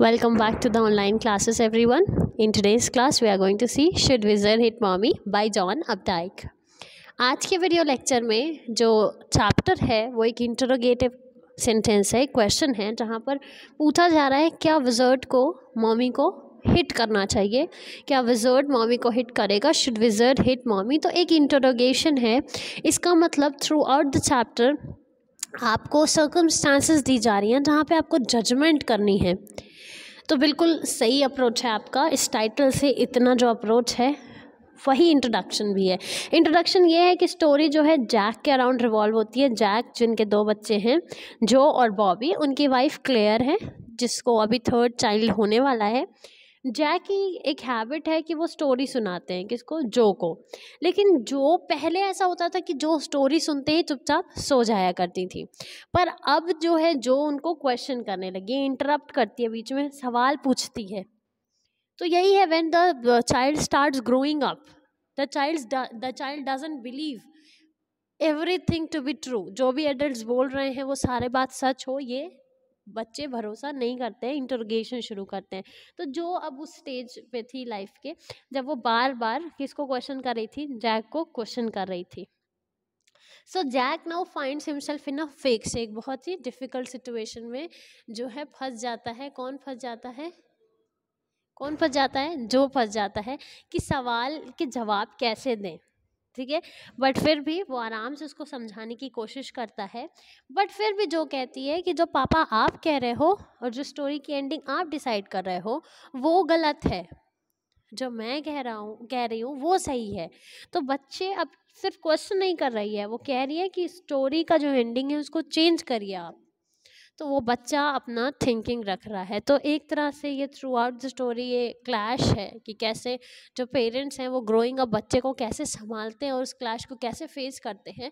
Welcome back Welcome back to the online classes everyone. In class we are going to see see Should hit mommy by John अब Updike. आज के video lecture में जो chapter है वो एक interrogative sentence है एक क्वेश्चन है जहाँ पर पूछा जा रहा है क्या विजर्ड को मॉमी को हिट करना चाहिए क्या विजर्ड मॉमी को हिट करेगा शुड विजर्ड हिट मॉमी तो एक इंटरोगेशन है इसका मतलब थ्रू आउट द चैप्टर आपको सर्कमस्टांसिस दी जा रही हैं जहाँ पर आपको जजमेंट करनी है तो बिल्कुल सही अप्रोच है आपका इस टाइटल से इतना जो अप्रोच है वही इंट्रोडक्शन भी है इंट्रोडक्शन ये है कि स्टोरी जो है जैक के अराउंड रिवॉल्व होती है जैक जिनके दो बच्चे हैं जो और बॉबी उनकी वाइफ क्लेयर है जिसको अभी थर्ड चाइल्ड होने वाला है जैक की एक हैबिट है कि वो स्टोरी सुनाते हैं किसको जो को लेकिन जो पहले ऐसा होता था कि जो स्टोरी सुनते ही चुपचाप सो जाया करती थी पर अब जो है जो उनको क्वेश्चन करने लगी इंटरप्ट करती है बीच में सवाल पूछती है तो यही है when the child start growing up the child the child doesn't believe everything to be true जो भी एडल्ट बोल रहे हैं वो सारे बात सच हो ये बच्चे भरोसा नहीं करते हैं इंटरोगेशन शुरू करते हैं तो जो अब उस स्टेज पे थी लाइफ के जब वो बार बार किसको क्वेश्चन कर रही थी जैक को क्वेश्चन कर रही थी so Jack now finds himself in a fix एक बहुत ही डिफ़िकल्ट सिचुएशन में जो है फंस जाता है कौन फंस जाता है कौन फंस जाता है जो फंस जाता है कि सवाल के जवाब कैसे दें ठीक है बट फिर भी वो आराम से उसको समझाने की कोशिश करता है बट फिर भी जो कहती है कि जो पापा आप कह रहे हो और जो स्टोरी की एंडिंग आप डिसाइड कर रहे हो वो गलत है जो मैं कह रहा हूँ कह रही हूँ वो सही है तो बच्चे अब सिर्फ क्वेश्चन नहीं कर रही है वो कह रही है कि स्टोरी का जो एंडिंग है उसको चेंज करिए आप तो वो बच्चा अपना थिंकिंग रख रहा है तो एक तरह से ये थ्रू आउट द स्टोरी ये क्लैश है कि कैसे जो पेरेंट्स हैं वो ग्रोइंग अप बच्चे को कैसे संभालते हैं और उस क्लैश को कैसे फेस करते हैं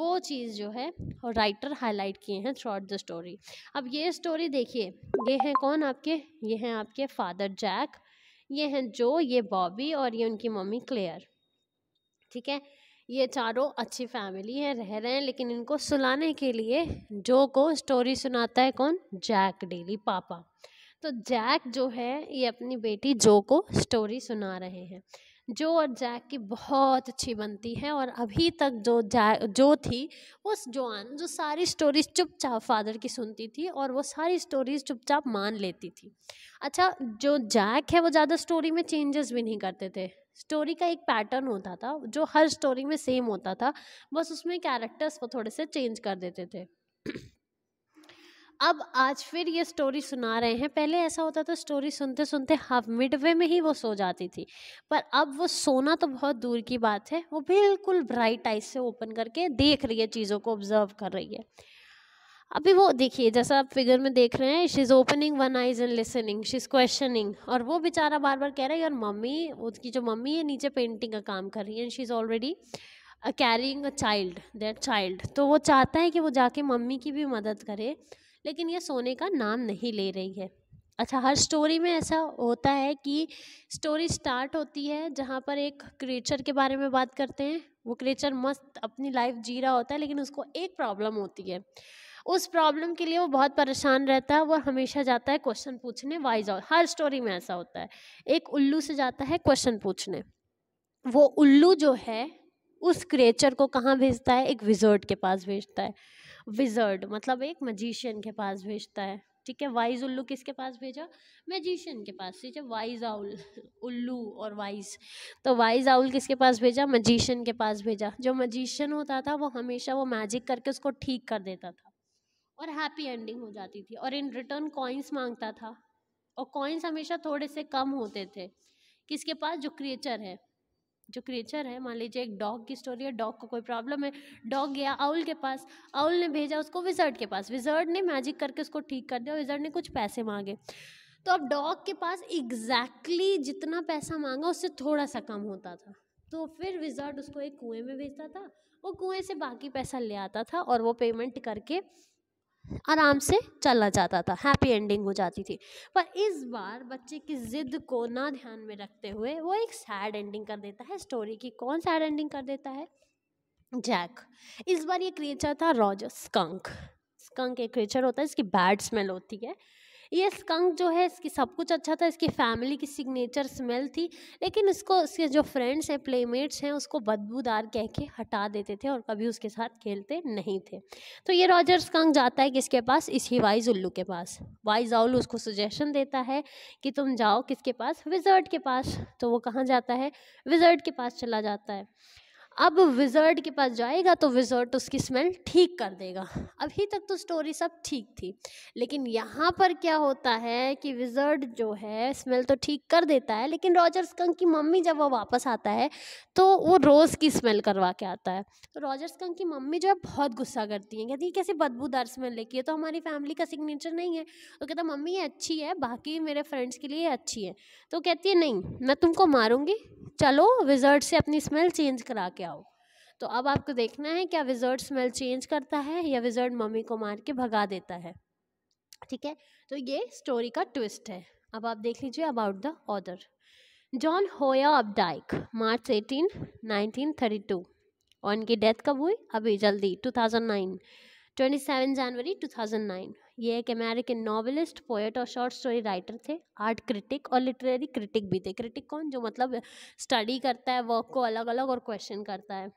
वो चीज़ जो है राइटर हाईलाइट किए हैं थ्रू आउट द स्टोरी अब ये स्टोरी देखिए ये हैं कौन आपके ये हैं आपके फादर जैक ये हैं जो ये बॉबी और ये उनकी मम्मी क्लेयर ठीक है ये चारों अच्छी फैमिली है रह रहे हैं लेकिन इनको सुलाने के लिए जो को स्टोरी सुनाता है कौन जैक डेली पापा तो जैक जो है ये अपनी बेटी जो को स्टोरी सुना रहे हैं जो और जैक की बहुत अच्छी बनती है और अभी तक जो जैक जो थी वो जोआन जो सारी स्टोरीज चुपचाप फादर की सुनती थी और वो सारी स्टोरीज चुपचाप मान लेती थी अच्छा जो जैक है वो ज़्यादा स्टोरी में चेंजेस भी नहीं करते थे स्टोरी का एक पैटर्न होता था जो हर स्टोरी में सेम होता था बस उसमें कैरेक्टर्स को थोड़े से चेंज कर देते थे अब आज फिर ये स्टोरी सुना रहे हैं पहले ऐसा होता था स्टोरी सुनते सुनते हाफ मिड वे में ही वो सो जाती थी पर अब वो सोना तो बहुत दूर की बात है वो बिल्कुल ब्राइट आइज से ओपन करके देख रही है चीज़ों को ऑब्जर्व कर रही है अभी वो देखिए जैसा आप फिगर में देख रहे हैं she is opening one eyes and listening she is questioning और वो बेचारा बार बार कह रहा है यार मम्मी उसकी जो मम्मी है नीचे पेंटिंग का काम कर रही है and she is already carrying a child that child तो वो चाहता है कि वो जाके मम्मी की भी मदद करे लेकिन ये सोने का नाम नहीं ले रही है अच्छा हर स्टोरी में ऐसा होता है कि स्टोरी स्टार्ट होती है जहाँ पर एक क्रिएचर के बारे में बात करते हैं वो क्रिएचर मस्त अपनी लाइफ जी रहा होता है लेकिन उसको एक प्रॉब्लम होती है उस प्रॉब्लम के लिए वो बहुत परेशान रहता है वो हमेशा जाता है क्वेश्चन पूछने वाइज और हर स्टोरी में ऐसा होता है एक उल्लू से जाता है क्वेश्चन पूछने वो उल्लू जो है उस क्रिएचर को कहाँ भेजता है एक विजर्ड के पास भेजता है विजर्ड मतलब एक मजिशियन के पास भेजता है ठीक है वाइज उल्लू किसके पास भेजा मैजिशियन के पास ठीक है वाइज आउल उल्लू और वाइज तो वाइज आउल किसके पास भेजा मजिशियन के पास भेजा जो मजिशियन होता था वो हमेशा वो मैजिक करके उसको ठीक कर देता था और हैप्पी एंडिंग हो जाती थी और इन रिटर्न कॉइन्स मांगता था और कॉइन्स हमेशा थोड़े से कम होते थे किसके पास जो क्रिएचर है जो क्रिएचर है मान लीजिए एक डॉग की स्टोरी है डॉग को कोई प्रॉब्लम है डॉग गया आउल के पास आउल ने भेजा उसको विजर्ड के पास विजर्ड ने मैजिक करके उसको ठीक कर दिया विजर्ड ने कुछ पैसे मांगे तो अब डॉग के पास एग्जैक्टली exactly जितना पैसा मांगा उससे थोड़ा सा कम होता था तो फिर विजर्ड उसको एक कुएं में भेजता था वो कुएं से बाकी पैसा ले आता था और वो पेमेंट करके आराम से चला जाता था हैप्पी एंडिंग हो जाती थी पर इस बार बच्चे की ज़िद को ना ध्यान में रखते हुए वो एक सैड एंडिंग कर देता है स्टोरी की कौन सैड एंडिंग कर देता है जैक इस बार ये क्रिएचर था रॉजर स्कंक स्कंक एक क्रिएचर होता है इसकी बैड स्मेल होती है ये स्कंक जो है इसकी सब कुछ अच्छा था इसकी फैमिली की सिग्नेचर स्मेल थी लेकिन इसको इसके जो फ्रेंड्स हैं प्लेमेट्स हैं उसको बदबूदार कह के हटा देते थे और कभी उसके साथ खेलते नहीं थे तो ये रॉजर स्कंक जाता है किसके पास इसी वाइज उल्लू के पास वाइज आउल उसको सजेशन देता है कि तुम जाओ किसके पास विजर्ट के पास तो वो कहाँ जाता है विजर्ट के पास चला जाता है अब विजर्ड के पास जाएगा तो विजर्ड उसकी स्मेल ठीक कर देगा अभी तक तो स्टोरी सब ठीक थी लेकिन यहाँ पर क्या होता है कि विजर्ड जो है स्मेल तो ठीक कर देता है लेकिन रॉजर्स कंक की मम्मी जब वो वापस आता है तो वो रोज़ की स्मेल करवा के आता है तो रॉजर्स कंक की मम्मी जो है बहुत गुस्सा करती है कहती है कैसे बदबूदार स्मेल लेकी है तो हमारी फैमिली का सिग्नेचर नहीं है तो कहता मम्मी ये अच्छी है बाकी मेरे फ्रेंड्स के लिए अच्छी है तो कहती है नहीं मैं तुमको मारूंगी चलो विजर्ड से अपनी स्मेल चेंज करा के के आओ तो अब आपको देखना है क्या विजर्ड स्मेल चेंज करता है या विजर्ड मम्मी को मार के भगा देता है ठीक है तो ये स्टोरी का ट्विस्ट है अब आप देख लीजिए अबाउट द ऑर्डर जॉन होया अब डाइक मार्च 18 1932 और इनकी डेथ कब हुई अभी जल्दी 2009 27 जनवरी 2009 ये एक अमेरिकन नॉवलिस्ट पोएट और शॉर्ट स्टोरी राइटर थे आर्ट क्रिटिक और लिटरेरी क्रिटिक भी थे क्रिटिक कौन जो मतलब स्टडी करता है वर्क को अलग अलग और क्वेश्चन करता है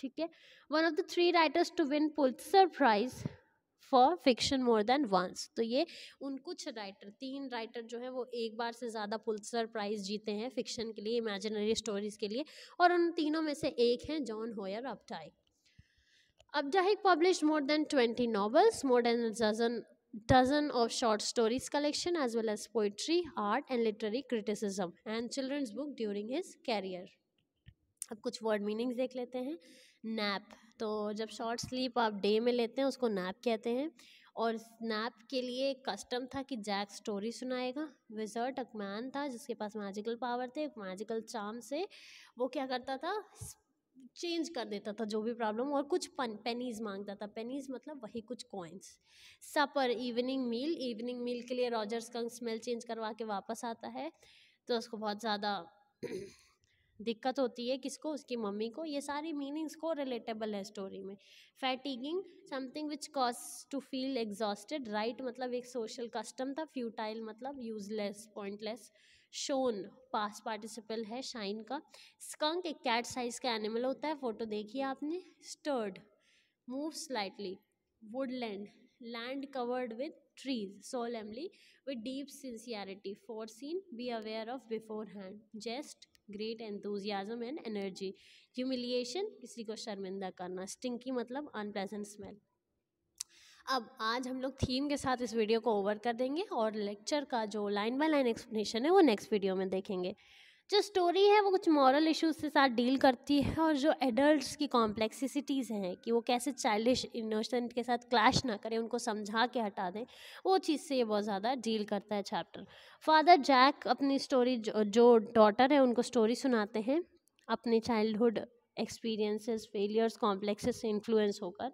ठीक है one of the three writers to win Pulitzer prize for fiction more than once तो ये उन कुछ राइटर तीन राइटर जो हैं वो एक बार से ज़्यादा पुलसर प्राइज जीते हैं फिक्शन के लिए इमेजिनरी स्टोरीज़ के लिए और उन तीनों में से एक हैं John Hoyer Updike Abdahik published more than 20 novels, more than a dozen, dozen of short stories collection as well as poetry, art and literary criticism and children's book during his career. अब कुछ word meanings देख लेते हैं nap तो जब short sleep आप day में लेते हैं उसको नैप कहते हैं और स्नैप के लिए एक कस्टम था कि जैक स्टोरी सुनाएगा विजर्ट एक मैन था जिसके पास मैजिकल पावर थे एक मैजिकल चाम से वो क्या करता था चेंज कर देता था जो भी प्रॉब्लम और कुछ पन पेनीज मांगता था पेनीज मतलब वही कुछ coins supper evening meal evening meal के लिए रॉजर्स का स्मेल चेंज करवा के वापस आता है तो उसको बहुत ज़्यादा दिक्कत होती है किसको उसकी मम्मी को ये सारी मीनिंग्स को रिलेटेबल है स्टोरी में fatiguing something which cause to feel exhausted right मतलब एक सोशल कस्टम था फ्यूटाइल मतलब useless pointless shone past participle है शाइन का स्कंक एक कैट साइज का एनिमल होता है फोटो देखिए आपने stirred move slightly woodland land covered with trees solemnly एमली with deep sincerity foreseen be aware of beforehand just great enthusiasm and energy humiliation किसी को शर्मिंदा करना स्टिंकी मतलब अनप्रेजेंट स्मेल अब आज हम लोग थीम के साथ इस वीडियो को ओवर कर देंगे और लेक्चर का जो लाइन बाय लाइन एक्सप्लेनेशन है वो नेक्स्ट वीडियो में देखेंगे जो स्टोरी है वो कुछ मॉरल इश्यूज के साथ डील करती है और जो एडल्ट्स की कॉम्प्लेक्सिसिटीज़ हैं कि वो कैसे चाइल्डिश इनोसेंट के साथ क्लैश ना करें उनको समझा के हटा दें वो चीज़ से ये बहुत ज़्यादा डील करता है चैप्टर फादर जैक अपनी स्टोरी जो डॉटर है उनको स्टोरी सुनाते हैं अपने चाइल्डहुड एक्सपीरियंसेस फेलियर्स कॉम्प्लेक्सेस से इन्फ्लुएंस होकर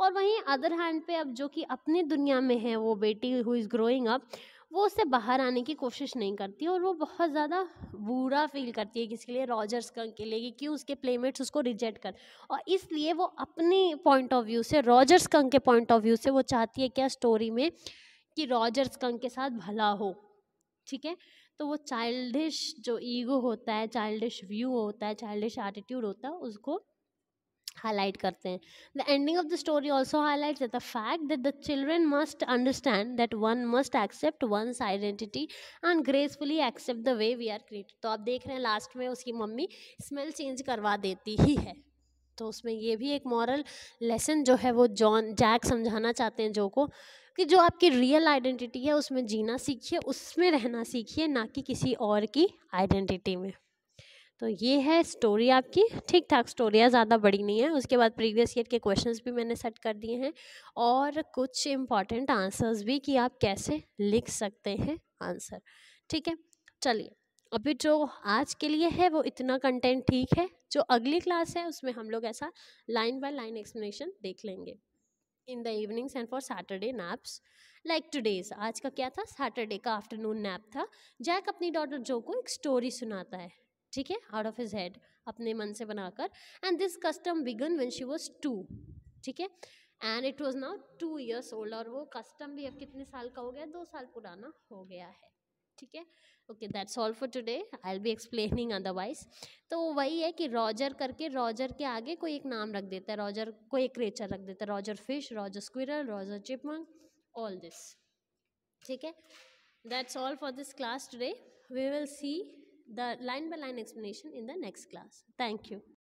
और वहीं अदर हैंड पे अब जो कि अपनी दुनिया में है वो बेटी हु इज़ ग्रोइंग अप वो उससे बाहर आने की कोशिश नहीं करती और वो बहुत ज़्यादा बुरा फील करती है किसके लिए रॉजर्स के लिए कि क्यों उसके प्लेमेट्स उसको रिजेक्ट कर और इसलिए वो अपने पॉइंट ऑफ व्यू से रॉजर्स कंग के पॉइंट ऑफ व्यू से वो चाहती है क्या स्टोरी में कि रॉजर्स कंग के साथ भला हो ठीक है तो वो चाइल्डिश जो ईगो होता है चाइल्डिश व्यू होता है चाइल्डिश एटीट्यूड होता है उसको हाईलाइट करते हैं the ending of the story also highlight the fact that the children must understand that one must accept one identity and gracefully accept the way we are created तो आप देख रहे हैं लास्ट में उसकी मम्मी स्मेल चेंज करवा देती ही है तो उसमें ये भी एक मॉरल लेसन जो है वो जॉन जैक समझाना चाहते हैं जो को कि जो आपकी रियल आइडेंटिटी है उसमें जीना सीखिए उसमें रहना सीखिए ना कि किसी और की आइडेंटिटी में तो ये है स्टोरी आपकी ठीक ठाक स्टोरी है ज़्यादा बड़ी नहीं है उसके बाद प्रीवियस ईयर के क्वेश्चंस भी मैंने सेट कर दिए हैं और कुछ इम्पॉर्टेंट आंसर्स भी कि आप कैसे लिख सकते हैं आंसर ठीक है चलिए अभी जो आज के लिए है वो इतना कंटेंट ठीक है जो अगली क्लास है उसमें हम लोग ऐसा लाइन बाय लाइन एक्सप्लेनेशन देख लेंगे in the evenings and for Saturday naps like today's आज का क्या था सैटरडे का आफ्टरनून नैप था जैक अपनी डॉटर जो को एक स्टोरी सुनाता है ठीक है आउट ऑफ हिज हेड अपने मन से बनाकर and this custom began when she was two ठीक है and it was now two years old और वो कस्टम भी अब कितने साल का हो गया दो साल पुराना हो गया है ठीक है okay that's all for today I'll be explaining otherwise तो वही है कि रॉजर करके रॉजर के आगे कोई एक नाम रख देता है रॉजर कोई एक क्रेचर रख देता है Roger fish Roger squirrel Roger chipmunk all this ठीक है that's all for this class today we will see the line by line explanation in the next class. Thank you.